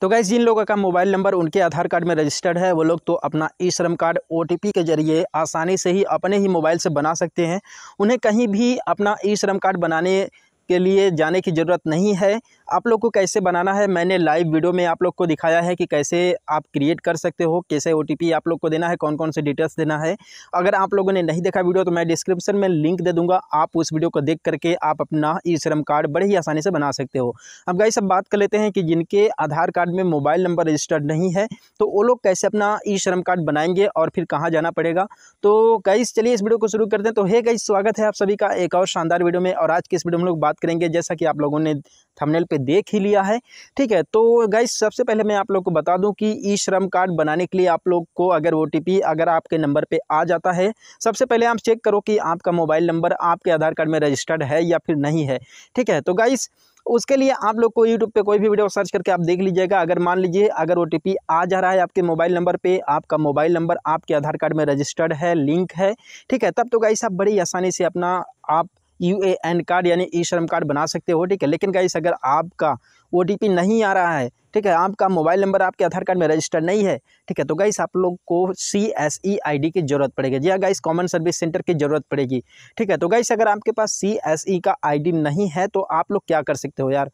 तो गैस जिन लोगों का मोबाइल नंबर उनके आधार कार्ड में रजिस्टर्ड है वो लोग तो अपना ई श्रम कार्ड ओ के जरिए आसानी से ही अपने ही मोबाइल से बना सकते हैं उन्हें कहीं भी अपना ई श्रम कार्ड बनाने के लिए जाने की ज़रूरत नहीं है आप लोग को कैसे बनाना है मैंने लाइव वीडियो में आप लोग को दिखाया है कि कैसे आप क्रिएट कर सकते हो कैसे ओ आप लोग को देना है कौन कौन से डिटेल्स देना है अगर आप लोगों ने नहीं देखा वीडियो तो मैं डिस्क्रिप्शन में लिंक दे दूंगा आप उस वीडियो को देख करके आप अपना ई श्रम कार्ड बड़े ही आसानी से बना सकते हो अब गाई सब बात कर लेते हैं कि जिनके आधार कार्ड में मोबाइल नंबर रजिस्टर्ड नहीं है तो वो लोग कैसे अपना ई श्रम कार्ड बनाएंगे और फिर कहाँ जाना पड़ेगा तो गाइस चलिए इस वीडियो को शुरू करते हैं तो हे गई स्वागत है आप सभी का एक और शानदार वीडियो में और आज की इस वीडियो में हम लोग बात करेंगे जैसा कि आप लोगों ने थमनेल पर देख ही लिया है ठीक है तो गाइस सबसे पहले मैं आप लोग को बता दूं कि ई श्रम कार्ड बनाने के लिए आप लोग को अगर ओ अगर आपके नंबर पर आ जाता है सबसे पहले आप चेक करो कि आपका मोबाइल नंबर आपके आधार कार्ड में रजिस्टर्ड है या फिर नहीं है ठीक है तो गाइस उसके लिए आप लोग को यूट्यूब पे कोई भी वीडियो सर्च करके आप देख लीजिएगा अगर मान लीजिए अगर ओ आ जा रहा है आपके मोबाइल नंबर पे आपका मोबाइल नंबर आपके आधार कार्ड में रजिस्टर्ड है लिंक है ठीक है तब तो गाइस आप बड़ी आसानी से अपना आप यू ए एन कार्ड यानी ई श्रम कार्ड बना सकते हो ठीक है लेकिन गाइस अगर आपका ओ नहीं आ रहा है ठीक है आपका मोबाइल नंबर आपके आधार कार्ड में रजिस्टर नहीं है ठीक है तो गाइस आप लोग को C S E I D की ज़रूरत पड़ेगी जी गाइस कॉमन सर्विस सेंटर की ज़रूरत पड़ेगी ठीक है तो गाइस अगर आपके पास सी एस ई का आई डी नहीं है तो आप लोग क्या कर सकते हो यार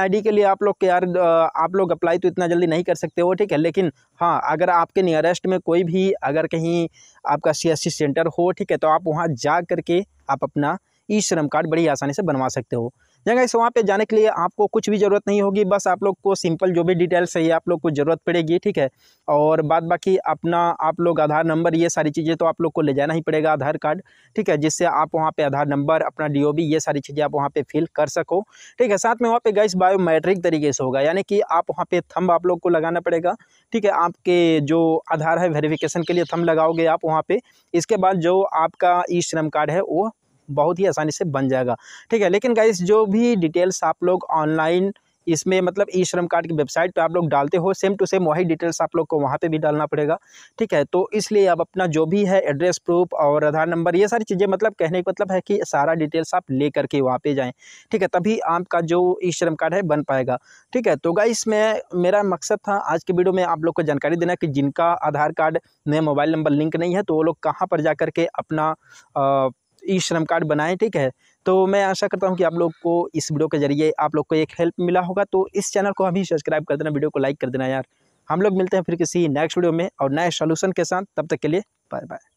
आई डी e के लिए आप लोग यार आप लोग अप्लाई तो इतना जल्दी नहीं कर सकते हो ठीक है लेकिन हाँ अगर आपके नियरेस्ट में कोई भी अगर कहीं आपका सी सेंटर e हो ठीक है तो आप वहाँ जा करके आप अपना ई श्रम कार्ड बड़ी आसानी से बनवा सकते हो जगह इस वहाँ पे जाने के लिए आपको कुछ भी ज़रूरत नहीं होगी बस आप लोग को सिंपल जो भी डिटेल्स चाहिए आप लोग को ज़रूरत पड़ेगी ठीक है और बाद बाकी अपना आप लोग आधार नंबर ये सारी चीज़ें तो आप लोग को ले जाना ही पड़ेगा आधार कार्ड ठीक है जिससे आप वहाँ पे आधार नंबर अपना डी ये सारी चीज़ें आप वहाँ पर फिल कर सको ठीक है साथ में वहाँ पर गैस बायोमेट्रिक तरीके से होगा यानी कि आप वहाँ पर थम्ब आप लोग को लगाना पड़ेगा ठीक है आपके जो आधार है वेरीफिकेशन के लिए थम लगाओगे आप वहाँ पर इसके बाद जो आपका ई श्रम कार्ड है वो बहुत ही आसानी से बन जाएगा ठीक है लेकिन गाइस जो भी डिटेल्स आप लोग ऑनलाइन इसमें मतलब ई श्रम कार्ड की वेबसाइट पे आप लोग डालते हो सेम टू सेम वही डिटेल्स आप लोग को वहाँ पे भी डालना पड़ेगा ठीक है तो इसलिए आप अपना जो भी है एड्रेस प्रूफ और आधार नंबर ये सारी चीज़ें मतलब कहने का मतलब है कि सारा डिटेल्स आप ले करके वहाँ पे जाएं ठीक है तभी आपका जो ई श्रम कार्ड है बन पाएगा ठीक है तो गाइस में मेरा मकसद था आज की वीडियो में आप लोग को जानकारी देना कि जिनका आधार कार्ड में मोबाइल नंबर लिंक नहीं है तो वो लोग कहाँ पर जा के अपना ई श्रम कार्ड बनाएं ठीक है तो मैं आशा करता हूँ कि आप लोग को इस वीडियो के जरिए आप लोग को एक हेल्प मिला होगा तो इस चैनल को अभी सब्सक्राइब कर देना वीडियो को लाइक कर देना यार हम लोग मिलते हैं फिर किसी नेक्स्ट वीडियो में और नए सोल्यूशन के साथ तब तक के लिए बाय बाय